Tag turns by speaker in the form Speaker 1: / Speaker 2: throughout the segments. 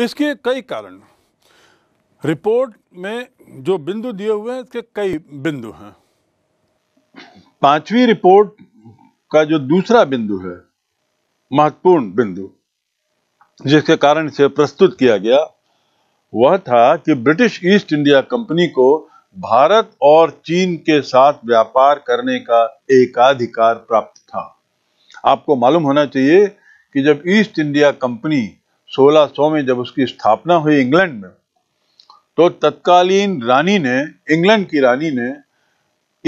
Speaker 1: इसके कई कारण रिपोर्ट में जो बिंदु दिए हुए हैं इसके कई बिंदु हैं पांचवी रिपोर्ट का जो दूसरा बिंदु है महत्वपूर्ण बिंदु जिसके कारण इसे प्रस्तुत किया गया वह था कि ब्रिटिश ईस्ट इंडिया कंपनी को भारत और चीन के साथ व्यापार करने का एकाधिकार प्राप्त था आपको मालूम होना चाहिए कि जब ईस्ट इंडिया कंपनी 1600 में जब उसकी स्थापना हुई इंग्लैंड में तो तत्कालीन रानी ने इंग्लैंड की रानी ने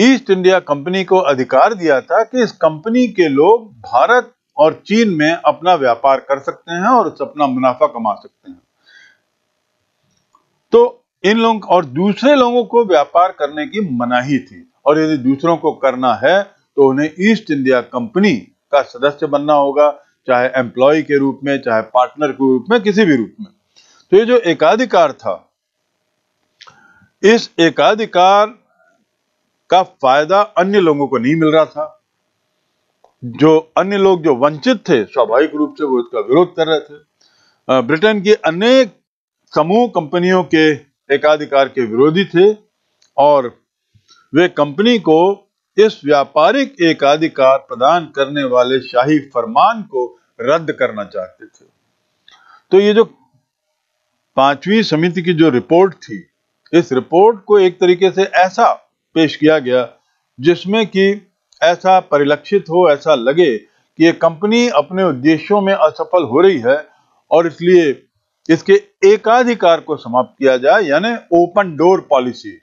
Speaker 1: ईस्ट इंडिया कंपनी को अधिकार दिया था कि इस कंपनी के लोग भारत और चीन में अपना व्यापार कर सकते हैं और अपना मुनाफा कमा सकते हैं तो इन लोग और दूसरे लोगों को व्यापार करने की मनाही थी और यदि दूसरों को करना है तो उन्हें ईस्ट इंडिया कंपनी का सदस्य बनना होगा चाहे एम्प्लॉय के रूप में चाहे पार्टनर के रूप में किसी भी रूप में तो ये जो एकाधिकार था इस एकाधिकार का फायदा अन्य लोगों को नहीं मिल रहा था जो अन्य लोग जो वंचित थे स्वाभाविक रूप से वो इसका विरोध कर रहे थे ब्रिटेन की अनेक समूह कंपनियों के एकाधिकार के विरोधी थे और वे कंपनी को इस व्यापारिक एकाधिकार प्रदान करने वाले शाही फरमान को रद्द करना चाहते थे तो ये जो पांचवी समिति की जो रिपोर्ट थी इस रिपोर्ट को एक तरीके से ऐसा पेश किया गया जिसमें कि ऐसा परिलक्षित हो ऐसा लगे कि ये कंपनी अपने उद्देश्यों में असफल हो रही है और इसलिए इसके एकाधिकार को समाप्त किया जाए यानी ओपन डोर पॉलिसी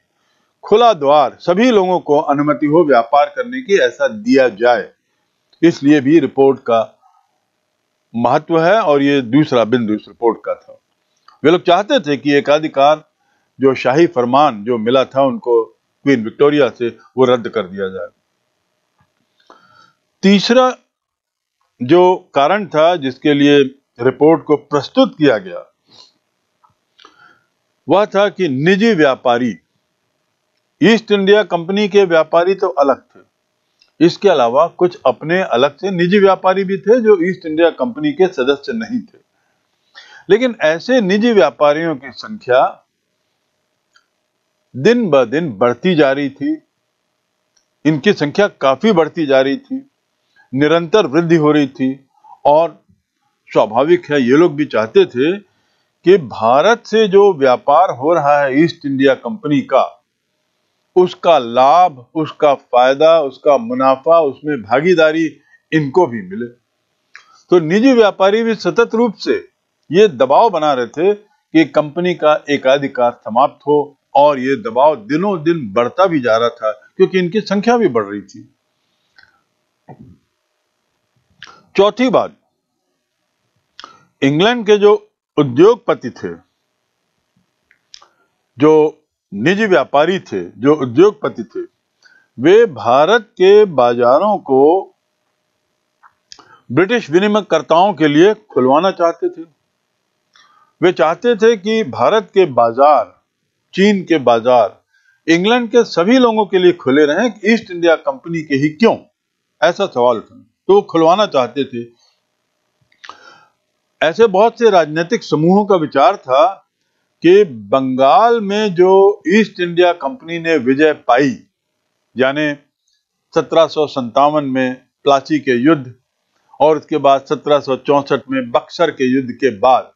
Speaker 1: खुला द्वार सभी लोगों को अनुमति हो व्यापार करने की ऐसा दिया जाए इसलिए भी रिपोर्ट का महत्व है और ये दूसरा बिंदु इस रिपोर्ट का था वे लोग चाहते थे कि एकाधिकार जो शाही फरमान जो मिला था उनको क्वीन विक्टोरिया से वो रद्द कर दिया जाए तीसरा जो कारण था जिसके लिए रिपोर्ट को प्रस्तुत किया गया वह था कि निजी व्यापारी ईस्ट इंडिया कंपनी के व्यापारी तो अलग थे इसके अलावा कुछ अपने अलग से निजी व्यापारी भी थे जो ईस्ट इंडिया कंपनी के सदस्य नहीं थे लेकिन ऐसे निजी व्यापारियों की संख्या दिन ब दिन बढ़ती जा रही थी इनकी संख्या काफी बढ़ती जा रही थी निरंतर वृद्धि हो रही थी और स्वाभाविक है ये लोग भी चाहते थे कि भारत से जो व्यापार हो रहा है ईस्ट इंडिया कंपनी का उसका लाभ उसका फायदा उसका मुनाफा उसमें भागीदारी इनको भी मिले तो निजी व्यापारी भी सतत रूप से ये दबाव बना रहे थे कि कंपनी का एकाधिकार समाप्त हो और ये दबाव दिनों दिन बढ़ता भी जा रहा था क्योंकि इनकी संख्या भी बढ़ रही थी चौथी बात इंग्लैंड के जो उद्योगपति थे जो निजी व्यापारी थे जो उद्योगपति थे वे भारत के बाजारों को ब्रिटिश विनिमयकर्ताओं के लिए खुलवाना चाहते थे वे चाहते थे कि भारत के बाजार चीन के बाजार इंग्लैंड के सभी लोगों के लिए खुले रहें ईस्ट इंडिया कंपनी के ही क्यों ऐसा सवाल था तो खुलवाना चाहते थे ऐसे बहुत से राजनीतिक समूहों का विचार था कि बंगाल में जो ईस्ट इंडिया कंपनी ने विजय पाई यानी सत्रह में प्लाची के युद्ध और उसके बाद सत्रह में बक्सर के युद्ध के बाद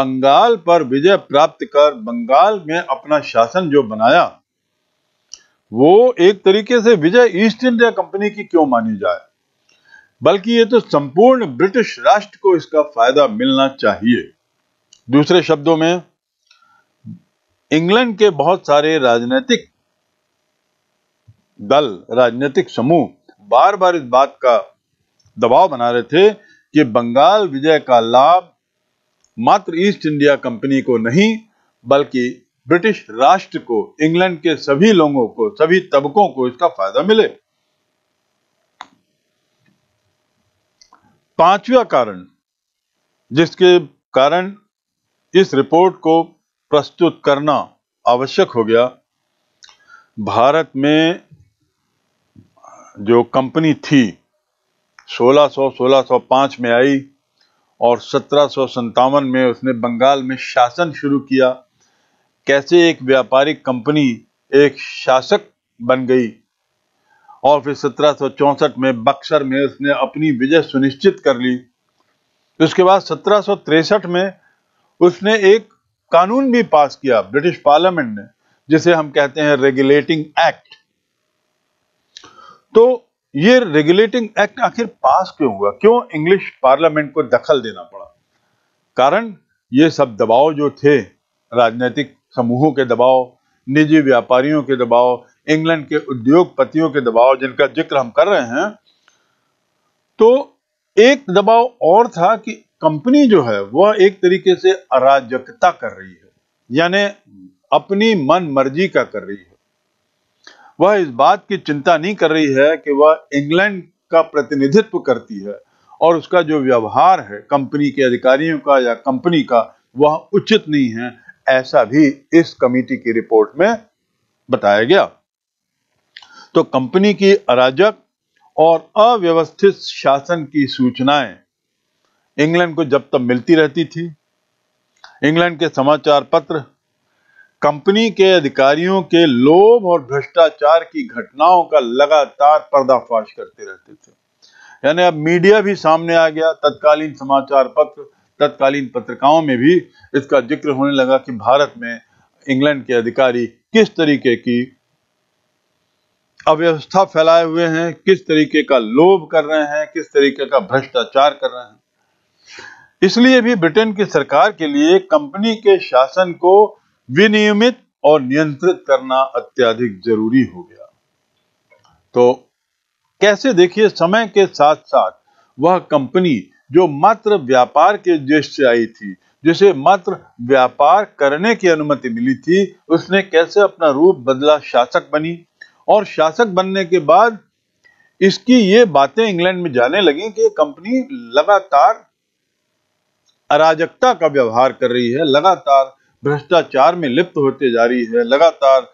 Speaker 1: बंगाल पर विजय प्राप्त कर बंगाल में अपना शासन जो बनाया वो एक तरीके से विजय ईस्ट इंडिया कंपनी की क्यों मानी जाए बल्कि ये तो संपूर्ण ब्रिटिश राष्ट्र को इसका फायदा मिलना चाहिए दूसरे शब्दों में इंग्लैंड के बहुत सारे राजनीतिक दल राजनीतिक समूह बार बार इस बात का दबाव बना रहे थे कि बंगाल विजय का लाभ मात्र ईस्ट इंडिया कंपनी को नहीं बल्कि ब्रिटिश राष्ट्र को इंग्लैंड के सभी लोगों को सभी तबकों को इसका फायदा मिले पांचवा कारण जिसके कारण इस रिपोर्ट को प्रस्तुत करना आवश्यक हो गया भारत में जो कंपनी थी 1600-1605 में आई और सत्रह में उसने बंगाल में शासन शुरू किया कैसे एक व्यापारिक कंपनी एक शासक बन गई और फिर सत्रह में बक्सर में उसने अपनी विजय सुनिश्चित कर ली उसके बाद सत्रह में उसने एक कानून भी पास किया ब्रिटिश पार्लियामेंट ने जिसे हम कहते हैं रेगुलेटिंग एक्ट तो ये रेगुलेटिंग एक्ट आखिर पास क्यों हुआ क्यों इंग्लिश पार्लियामेंट को दखल देना पड़ा कारण ये सब दबाव जो थे राजनीतिक समूहों के दबाव निजी व्यापारियों के दबाव इंग्लैंड के उद्योगपतियों के दबाव जिनका जिक्र हम कर रहे हैं तो एक दबाव और था कि कंपनी जो है वह एक तरीके से अराजकता कर रही है यानी अपनी मन मर्जी का कर रही है वह इस बात की चिंता नहीं कर रही है कि वह इंग्लैंड का प्रतिनिधित्व करती है और उसका जो व्यवहार है कंपनी के अधिकारियों का या कंपनी का वह उचित नहीं है ऐसा भी इस कमेटी की रिपोर्ट में बताया गया तो कंपनी की अराजक और अव्यवस्थित शासन की सूचनाएं इंग्लैंड को जब तक मिलती रहती थी इंग्लैंड के समाचार पत्र कंपनी के अधिकारियों के लोभ और भ्रष्टाचार की घटनाओं का लगातार पर्दाफाश करते रहते थे यानी अब मीडिया भी सामने आ गया तत्कालीन समाचार पत्र तत्कालीन पत्रिकाओं में भी इसका जिक्र होने लगा कि भारत में इंग्लैंड के अधिकारी किस तरीके की अव्यवस्था फैलाए हुए हैं किस तरीके का लोभ कर रहे हैं किस तरीके का भ्रष्टाचार कर रहे हैं इसलिए भी ब्रिटेन की सरकार के लिए कंपनी के शासन को विनियमित और नियंत्रित करना अत्याधिक जरूरी हो गया तो कैसे देखिए समय के साथ साथ वह कंपनी जो मात्र व्यापार के उद्देश्य से आई थी जिसे मात्र व्यापार करने की अनुमति मिली थी उसने कैसे अपना रूप बदला शासक बनी और शासक बनने के बाद इसकी ये बातें इंग्लैंड में जाने लगी कि कंपनी लगातार अराजकता का व्यवहार कर रही है लगातार भ्रष्टाचार में लिप्त होते जा रही है लगातार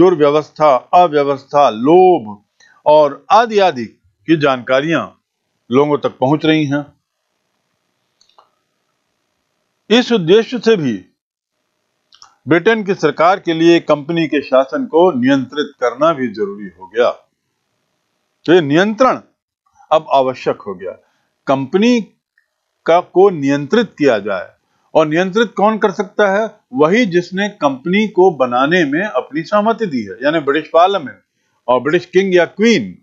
Speaker 1: दुर्व्यवस्था अव्यवस्था लोभ और आदि आदि की जानकारियां लोगों तक पहुंच रही हैं इस उद्देश्य से भी ब्रिटेन की सरकार के लिए कंपनी के शासन को नियंत्रित करना भी जरूरी हो गया तो ये नियंत्रण अब आवश्यक हो गया कंपनी का को नियंत्रित किया जाए और नियंत्रित कौन कर सकता है वही जिसने कंपनी को बनाने में अपनी सहमति दी है यानी ब्रिटिश पार्लियामेंट और ब्रिटिश किंग या क्वीन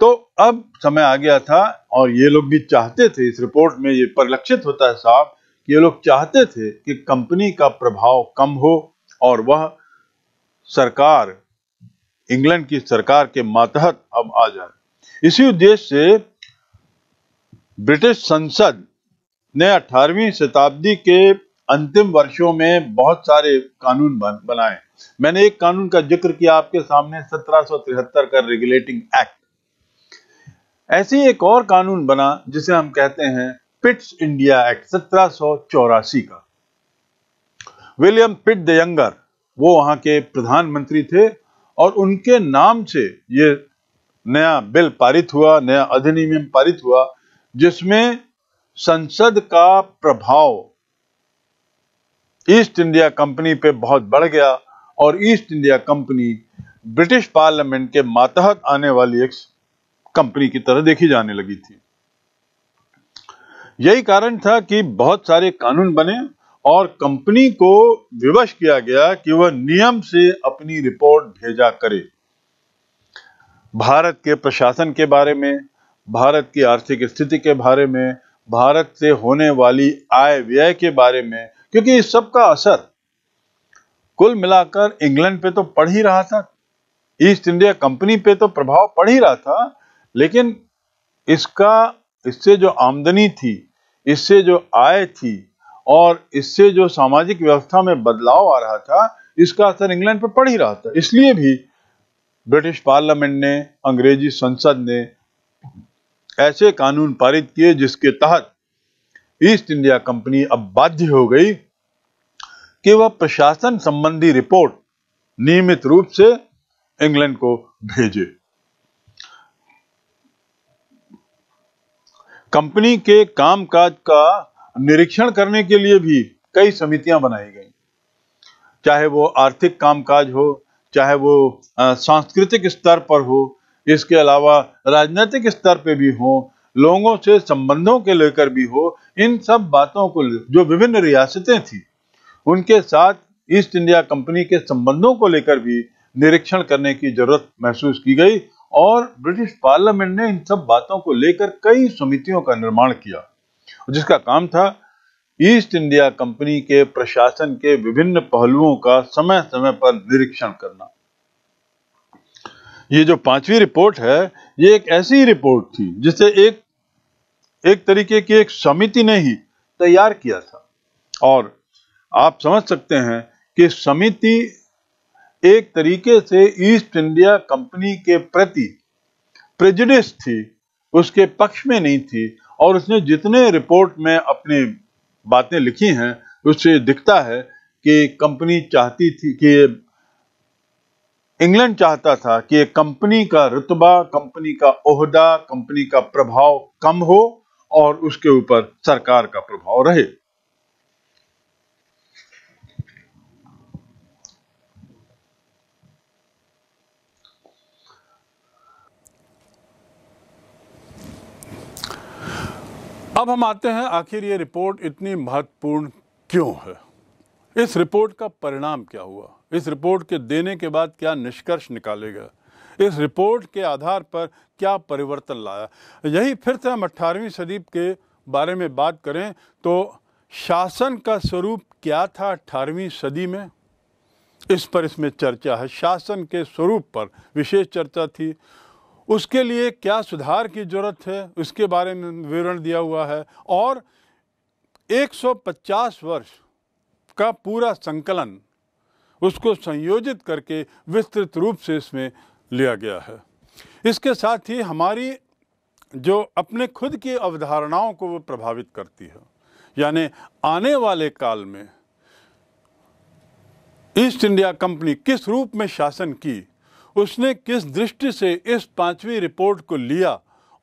Speaker 1: तो अब समय आ गया था और ये लोग भी चाहते थे इस रिपोर्ट में ये परिलक्षित होता है साफ ये लोग चाहते थे कि कंपनी का प्रभाव कम हो और वह सरकार इंग्लैंड की सरकार के मातहत अब आ जाए इसी उद्देश्य से ब्रिटिश संसद ने 18वीं शताब्दी के अंतिम वर्षों में बहुत सारे कानून बनाए मैंने एक कानून का जिक्र किया आपके सामने 1773 का रेगुलेटिंग एक्ट ऐसी एक और कानून बना जिसे हम कहते हैं पिट्स इंडिया एक्ट सत्रह का विलियम पिट द यंगर वो वहां के प्रधानमंत्री थे और उनके नाम से ये नया बिल पारित हुआ नया अधिनियम पारित हुआ जिसमें संसद का प्रभाव ईस्ट इंडिया कंपनी पे बहुत बढ़ गया और East India Company British Parliament के मातहत आने वाली एक कंपनी की तरह देखी जाने लगी थी यही कारण था कि बहुत सारे कानून बने और कंपनी को विवश किया गया कि वह नियम से अपनी रिपोर्ट भेजा करे भारत के प्रशासन के बारे में भारत की आर्थिक स्थिति के बारे में भारत से होने वाली आय व्यय के बारे में क्योंकि इस सब का असर कुल मिलाकर इंग्लैंड पे तो पड़ ही रहा था ईस्ट इंडिया कंपनी पे तो प्रभाव पड़ ही रहा था लेकिन इसका इससे जो आमदनी थी इससे जो आय थी और इससे जो सामाजिक व्यवस्था में बदलाव आ रहा था इसका असर इंग्लैंड पर पड़ ही रहा था इसलिए भी ब्रिटिश पार्लियामेंट ने अंग्रेजी संसद ने ऐसे कानून पारित किए जिसके तहत ईस्ट इंडिया कंपनी अब बाध्य हो गई कि वह प्रशासन संबंधी रिपोर्ट नियमित रूप से इंग्लैंड को भेजे कंपनी के कामकाज का निरीक्षण करने के लिए भी कई समितियां बनाई गई चाहे वो आर्थिक कामकाज हो चाहे वो सांस्कृतिक स्तर पर हो इसके अलावा राजनीतिक स्तर पे भी हो लोगों से संबंधों के लेकर भी हो इन सब बातों को जो विभिन्न रियासतें थी उनके साथ ईस्ट इंडिया कंपनी के संबंधों को लेकर भी निरीक्षण करने की जरूरत महसूस की गई और ब्रिटिश पार्लियामेंट ने इन सब बातों को लेकर कई समितियों का निर्माण किया जिसका काम था ईस्ट इंडिया कंपनी के प्रशासन के विभिन्न पहलुओं का समय समय पर निरीक्षण करना ये जो पांचवी रिपोर्ट है ये एक ऐसी रिपोर्ट थी जिसे एक एक तरीके की एक समिति ने ही तैयार किया था और आप समझ सकते हैं कि समिति एक तरीके से ईस्ट इंडिया कंपनी के प्रति प्रेजिडिस थी उसके पक्ष में नहीं थी और उसने जितने रिपोर्ट में अपनी बातें लिखी हैं उससे दिखता है कि कंपनी चाहती थी कि इंग्लैंड चाहता था कि एक कंपनी का रुतबा कंपनी का ओहदा कंपनी का प्रभाव कम हो और उसके ऊपर सरकार का प्रभाव रहे अब हम आते हैं आखिर ये रिपोर्ट इतनी महत्वपूर्ण क्यों है इस रिपोर्ट का परिणाम क्या हुआ इस रिपोर्ट के देने के बाद क्या निष्कर्ष निकालेगा इस रिपोर्ट के आधार पर क्या परिवर्तन लाया यही फिर से हम अट्ठारहवीं सदी के बारे में बात करें तो शासन का स्वरूप क्या था अट्ठारहवीं सदी में इस पर इसमें चर्चा है शासन के स्वरूप पर विशेष चर्चा थी उसके लिए क्या सुधार की ज़रूरत है उसके बारे में विवरण दिया हुआ है और 150 वर्ष का पूरा संकलन उसको संयोजित करके विस्तृत रूप से इसमें लिया गया है इसके साथ ही हमारी जो अपने खुद की अवधारणाओं को वो प्रभावित करती है यानी आने वाले काल में ईस्ट इंडिया कंपनी किस रूप में शासन की उसने किस दृष्टि से इस पांचवी रिपोर्ट को लिया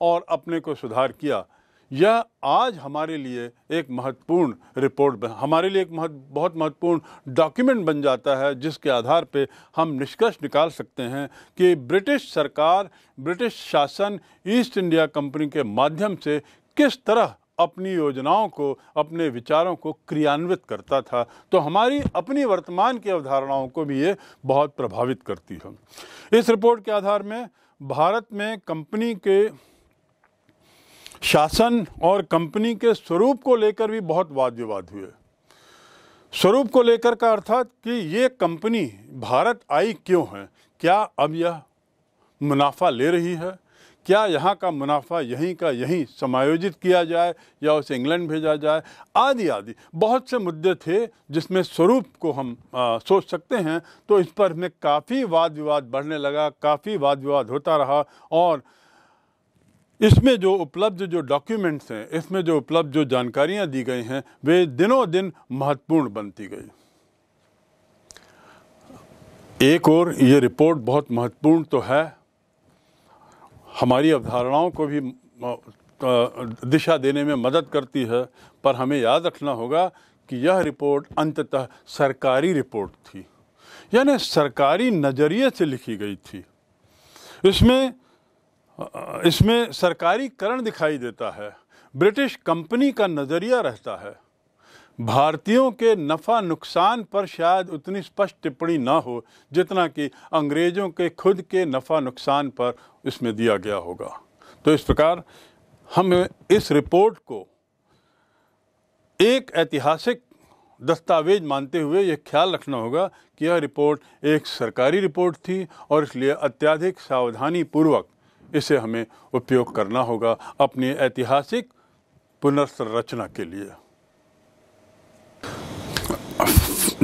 Speaker 1: और अपने को सुधार किया यह आज हमारे लिए एक महत्वपूर्ण रिपोर्ट हमारे लिए एक महत, बहुत महत्वपूर्ण डॉक्यूमेंट बन जाता है जिसके आधार पे हम निष्कर्ष निकाल सकते हैं कि ब्रिटिश सरकार ब्रिटिश शासन ईस्ट इंडिया कंपनी के माध्यम से किस तरह अपनी योजनाओं को अपने विचारों को क्रियान्वित करता था तो हमारी अपनी वर्तमान की अवधारणाओं को भी ये बहुत प्रभावित करती है इस रिपोर्ट के आधार में भारत में कंपनी के शासन और कंपनी के स्वरूप को लेकर भी बहुत वाद विवाद हुए स्वरूप को लेकर का अर्थात कि ये कंपनी भारत आई क्यों है क्या अब यह मुनाफा ले रही है क्या यहाँ का मुनाफा यहीं का यहीं समायोजित किया जाए या उसे इंग्लैंड भेजा जाए आदि आदि बहुत से मुद्दे थे जिसमें स्वरूप को हम आ, सोच सकते हैं तो इस पर में काफ़ी वाद विवाद बढ़ने लगा काफ़ी वाद विवाद होता रहा और इसमें जो उपलब्ध जो डॉक्यूमेंट्स हैं इसमें जो उपलब्ध जो जानकारियां दी गई हैं वे दिनों दिन महत्वपूर्ण बनती गई एक और ये रिपोर्ट बहुत महत्वपूर्ण तो है हमारी अवधारणाओं को भी दिशा देने में मदद करती है पर हमें याद रखना होगा कि यह रिपोर्ट अंततः सरकारी रिपोर्ट थी यानी सरकारी नज़रिए से लिखी गई थी इसमें इसमें सरकारीकरण दिखाई देता है ब्रिटिश कंपनी का नज़रिया रहता है भारतीयों के नफ़ा नुकसान पर शायद उतनी स्पष्ट टिप्पणी ना हो जितना कि अंग्रेज़ों के खुद के नफ़ा नुकसान पर इसमें दिया गया होगा तो इस प्रकार हम इस रिपोर्ट को एक ऐतिहासिक दस्तावेज मानते हुए यह ख्याल रखना होगा कि यह रिपोर्ट एक सरकारी रिपोर्ट थी और इसलिए अत्याधिक सावधानी पूर्वक इसे हमें उपयोग करना होगा अपनी ऐतिहासिक पुनर्संरचना के लिए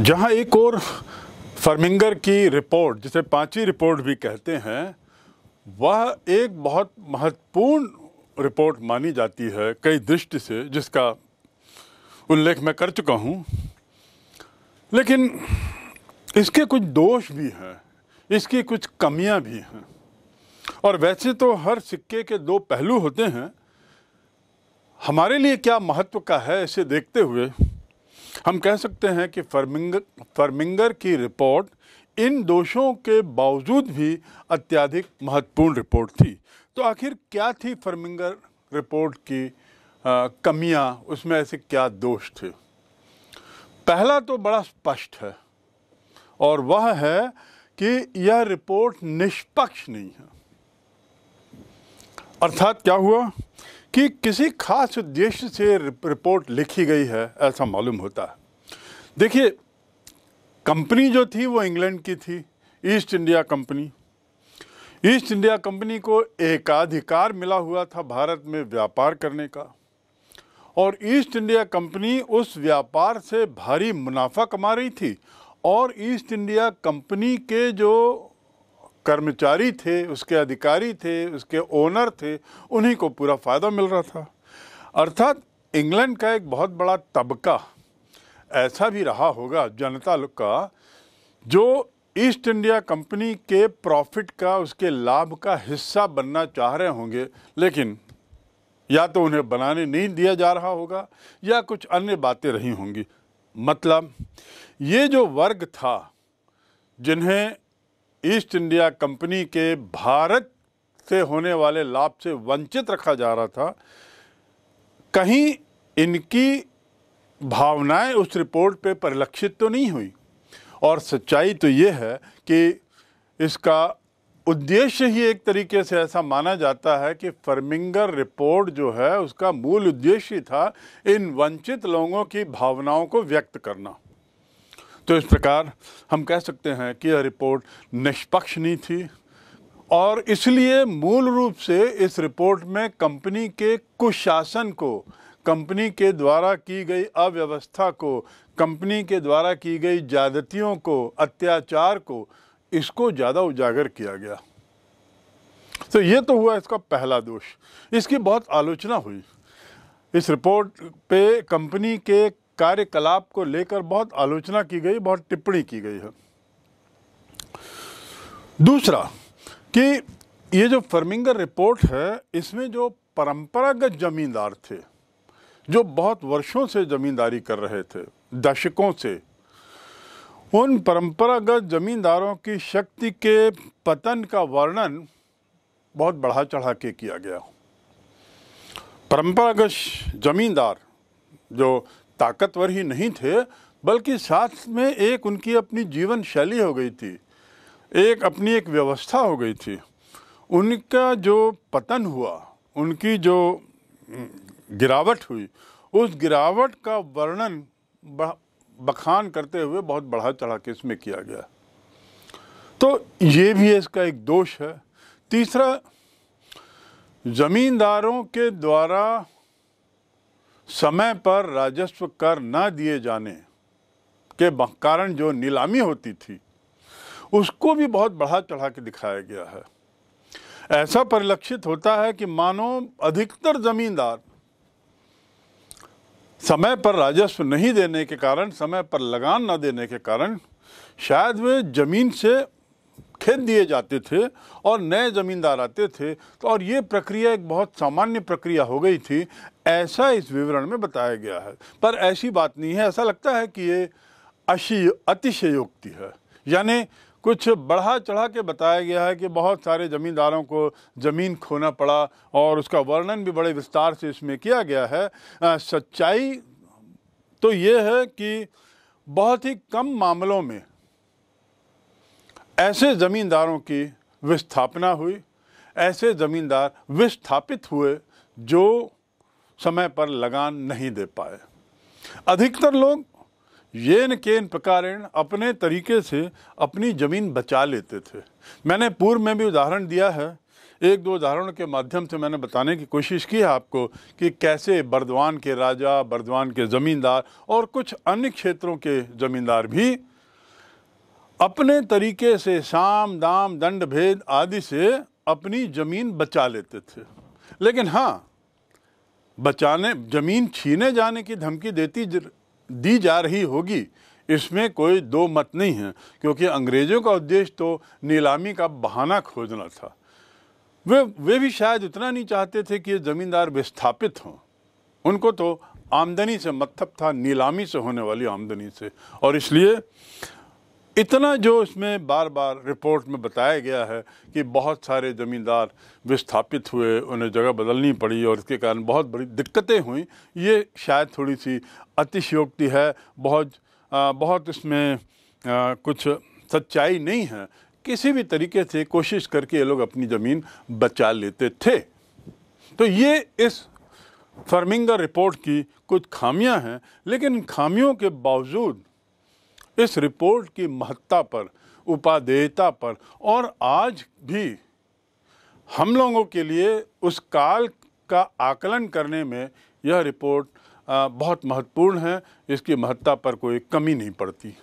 Speaker 1: जहां एक और फर्मिंगर की रिपोर्ट जिसे पांचवी रिपोर्ट भी कहते हैं वह एक बहुत महत्वपूर्ण रिपोर्ट मानी जाती है कई दृष्टि से जिसका उल्लेख मैं कर चुका हूँ लेकिन इसके कुछ दोष भी हैं इसकी कुछ कमियां भी हैं और वैसे तो हर सिक्के के दो पहलू होते हैं हमारे लिए क्या महत्व का है इसे देखते हुए हम कह सकते हैं कि फर्मिंगर फर्मिंगर की रिपोर्ट इन दोषों के बावजूद भी अत्याधिक महत्वपूर्ण रिपोर्ट थी तो आखिर क्या थी फर्मिंगर रिपोर्ट की कमियां उसमें ऐसे क्या दोष थे पहला तो बड़ा स्पष्ट है और वह है कि यह रिपोर्ट निष्पक्ष नहीं है अर्थात क्या हुआ कि किसी खास उद्देश्य से रिपोर्ट लिखी गई है ऐसा मालूम होता है देखिए कंपनी जो थी वो इंग्लैंड की थी East India Company East India Company को एकाधिकार मिला हुआ था भारत में व्यापार करने का और ईस्ट इंडिया कंपनी उस व्यापार से भारी मुनाफा कमा रही थी और ईस्ट इंडिया कंपनी के जो कर्मचारी थे उसके अधिकारी थे उसके ओनर थे उन्हीं को पूरा फ़ायदा मिल रहा था अर्थात इंग्लैंड का एक बहुत बड़ा तबका ऐसा भी रहा होगा जनता का जो ईस्ट इंडिया कंपनी के प्रॉफिट का उसके लाभ का हिस्सा बनना चाह रहे होंगे लेकिन या तो उन्हें बनाने नहीं दिया जा रहा होगा या कुछ अन्य बातें रही होंगी मतलब ये जो वर्ग था जिन्हें ईस्ट इंडिया कंपनी के भारत से होने वाले लाभ से वंचित रखा जा रहा था कहीं इनकी भावनाएं उस रिपोर्ट पे परिलक्षित तो नहीं हुई और सच्चाई तो ये है कि इसका उद्देश्य ही एक तरीके से ऐसा माना जाता है कि फर्मिंगर रिपोर्ट जो है उसका मूल उद्देश्य था इन वंचित लोगों की भावनाओं को व्यक्त करना तो इस प्रकार हम कह सकते हैं कि यह रिपोर्ट निष्पक्ष नहीं थी और इसलिए मूल रूप से इस रिपोर्ट में कंपनी के कुशासन को कंपनी के द्वारा की गई अव्यवस्था को कंपनी के द्वारा की गई ज्यादतियों को अत्याचार को इसको ज़्यादा उजागर किया गया तो ये तो हुआ इसका पहला दोष इसकी बहुत आलोचना हुई इस रिपोर्ट पे कंपनी के कार्यकलाप को लेकर बहुत आलोचना की गई बहुत टिप्पणी की गई है दूसरा कि ये जो फर्मिंगर रिपोर्ट है इसमें जो परंपरागत जमींदार थे जो बहुत वर्षों से जमींदारी कर रहे थे दशकों से उन परंपरागत जमींदारों की शक्ति के पतन का वर्णन बहुत बढ़ा चढ़ा के किया गया परंपरागत जमींदार जो ताकतवर ही नहीं थे बल्कि साथ में एक उनकी अपनी जीवन शैली हो गई थी एक अपनी एक व्यवस्था हो गई थी उनका जो पतन हुआ उनकी जो गिरावट हुई उस गिरावट का वर्णन बखान करते हुए बहुत बढ़ा चढ़ा के इसमें किया गया तो ये भी इसका एक दोष है तीसरा ज़मींदारों के द्वारा समय पर राजस्व कर न दिए जाने के कारण जो नीलामी होती थी उसको भी बहुत बढ़ा चढ़ा के दिखाया गया है ऐसा परिलक्षित होता है कि मानो अधिकतर जमींदार समय पर राजस्व नहीं देने के कारण समय पर लगान न देने के कारण शायद वे जमीन से खेत दिए जाते थे और नए ज़मींदार आते थे तो और ये प्रक्रिया एक बहुत सामान्य प्रक्रिया हो गई थी ऐसा इस विवरण में बताया गया है पर ऐसी बात नहीं है ऐसा लगता है कि ये अशी अतिशयोक्ति है यानी कुछ बढ़ा चढ़ा के बताया गया है कि बहुत सारे ज़मींदारों को ज़मीन खोना पड़ा और उसका वर्णन भी बड़े विस्तार से इसमें किया गया है आ, सच्चाई तो ये है कि बहुत ही कम मामलों में ऐसे ज़मींदारों की विस्थापना हुई ऐसे ज़मींदार विस्थापित हुए जो समय पर लगान नहीं दे पाए अधिकतर लोग येन केन प्रकार अपने तरीके से अपनी ज़मीन बचा लेते थे मैंने पूर्व में भी उदाहरण दिया है एक दो उदाहरणों के माध्यम से मैंने बताने की कोशिश की है आपको कि कैसे बर्दवान के राजा बर्दवान के ज़मींदार और कुछ अन्य क्षेत्रों के ज़मींदार भी अपने तरीके से शाम दाम दंड भेद आदि से अपनी ज़मीन बचा लेते थे लेकिन हाँ बचाने जमीन छीने जाने की धमकी देती दी जा रही होगी इसमें कोई दो मत नहीं है क्योंकि अंग्रेज़ों का उद्देश्य तो नीलामी का बहाना खोजना था वे वे भी शायद इतना नहीं चाहते थे कि ये ज़मींदार विस्थापित हों उनको तो आमदनी से मतलब था नीलामी से होने वाली आमदनी से और इसलिए इतना जो इसमें बार बार रिपोर्ट में बताया गया है कि बहुत सारे ज़मींदार विस्थापित हुए उन्हें जगह बदलनी पड़ी और इसके कारण बहुत बड़ी दिक्कतें हुई ये शायद थोड़ी सी अतिशयोक्ति है बहुत आ, बहुत इसमें आ, कुछ सच्चाई नहीं है किसी भी तरीके से कोशिश करके ये लोग अपनी ज़मीन बचा लेते थे तो ये इस फर्मिंगा रिपोर्ट की कुछ खामियां हैं लेकिन खामियों के बावजूद इस रिपोर्ट की महत्ता पर उपादेयता पर और आज भी हम लोगों के लिए उस काल का आकलन करने में यह रिपोर्ट बहुत महत्वपूर्ण है इसकी महत्ता पर कोई कमी नहीं पड़ती